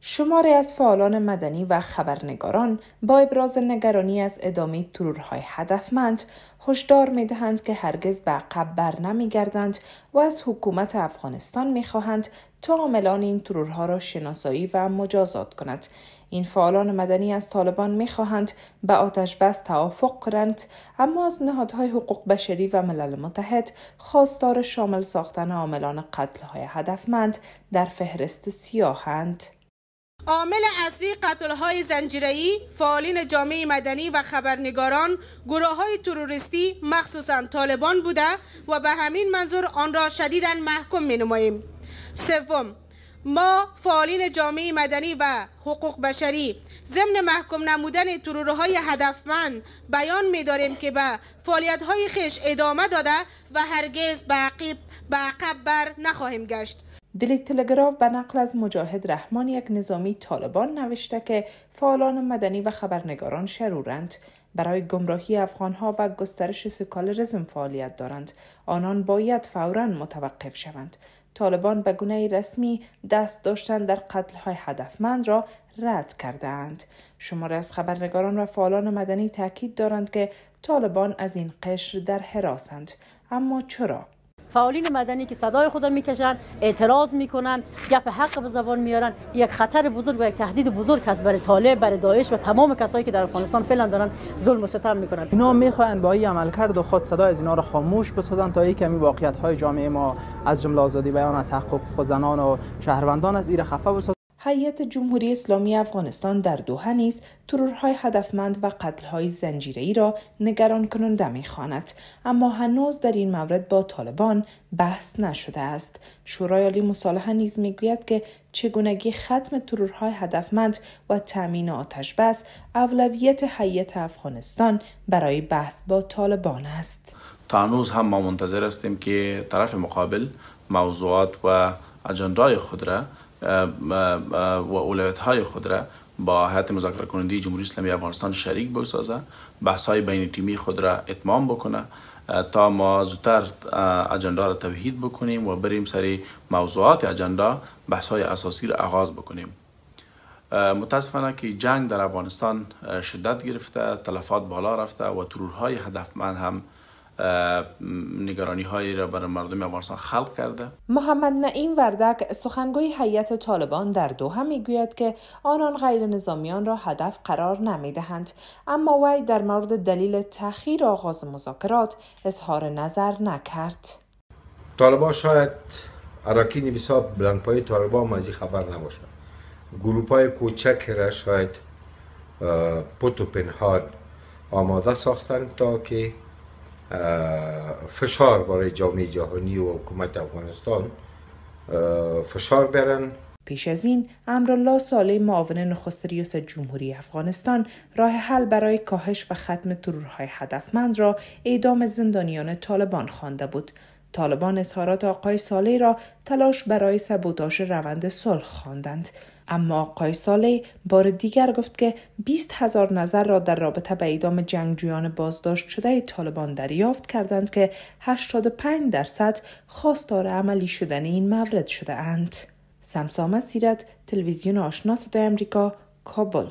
شماره از فعالان مدنی و خبرنگاران با ابراز نگرانی از ادامه ترورهای هدفمند هشدار میدهند که هرگز به عقب بر نمیگردند و از حکومت افغانستان میخواهند تا عاملان این ترورها را شناسایی و مجازات کند این فعالان مدنی از طالبان میخواهند به آتش بس توافق کنند اما از نهادهای حقوق بشری و ملل متحد خواستار شامل ساختن عاملان قتلهای هدفمند در فهرست سیاهند عامل اصلی های زنجیری فعالین جامعه مدنی و خبرنگاران، گروه های تروریستی مخصوصا طالبان بوده و به همین منظور آن را شدیدا محکوم می نماییم. سوم ما فعالین جامعه مدنی و حقوق بشری ضمن محکوم نمودن ترورهای هدفمند بیان می داریم که به فعالیت های خش ادامه داده و هرگز به عقب بر نخواهیم گشت دلیل تلگراف به نقل از مجاهد رحمان یک نظامی طالبان نوشته که فعالان مدنی و خبرنگاران شرورند برای گمراهی افغانها و گسترش سکالرزم فعالیت دارند آنان باید فورا متوقف شوند طالبان به گونه رسمی دست داشتن در قتل های هدفمند را رد کردند. شماره از خبرنگاران و فعالان مدنی تاکید دارند که طالبان از این قشر در حراسند. اما چرا؟ فعالین مدنی که صدای خدا میکشن اعتراض میکنن گپ حق به زبان میارن یک خطر بزرگ و یک تهدید بزرگ هست برای طالب برای داعش و تمام کسایی که در افغانستان فعلا دارن ظلم و ستم میکنن اینا میخوان با این عملکرد خود صدای از اینا رو خاموش بسازن تا یک کمی واقعیت های جامعه ما از جمله آزادی بیان از حق حقوق زنان و شهروندان از ایر خفه بسازن هیئت جمهوری اسلامی افغانستان در دوها نیز ترورهای هدفمند و قتلهای زنجیری را نگران کننده میخواند اما هنوز در این مورد با طالبان بحث نشده است شورای عالی مصالحه نیز گوید که چگونگی ختم ترورهای هدفمند و تامین بس اولویت هیئت افغانستان برای بحث با طالبان است تا هنوز هم ما منتظر هستیم که طرف مقابل موضوعات و اجندای خود را و اولویت های خود را با حیات مذاکره کننده جمهوری اسلامی افغانستان شریک بسازه بحث های بین تیمی خود را اتمام بکنه تا ما زودتر اجندا را توحید بکنیم و بریم سری موضوعات اجندا بحث های اساسی را آغاز بکنیم متاسفانه که جنگ در افغانستان شدت گرفته تلفات بالا رفته و ترورهای هدفمند هم نگرانی هایی را برای مردم افغانستان خلق کرده محمد نعیم وردک سخنگوی هیئت طالبان در می گوید که آنان غیر نظامیان را هدف قرار نمی دهند اما وی در مورد دلیل تأخیر آغاز مذاکرات اظهار نظر نکرد طالبان شاید عراقی نویسا بلندپای طالبان از خبر نباشد گروپ های کوچک را شاید پت پنهان آماده ساختن تا که فشار برای جامعه جهانی و حکومت افغانستان فشار برن پیش از این امرالله ساله معاون نخست ریاست جمهوری افغانستان راه حل برای کاهش و ختم ترورهای هدفمند را اعدام زندانیان طالبان خوانده بود طالبان اظهارات آقای ساله را تلاش برای سبوتاش روند صلح خواندند اما آقای ساله بار دیگر گفت که 20 هزار نظر را در رابطه به ایدام جنگجویان بازداشت شده طالبان دریافت کردند که 85 درصد خواستار عملی شدن این مورد شده اند. سمسامه سیرت تلویزیون آشنا صدای امریکا کابل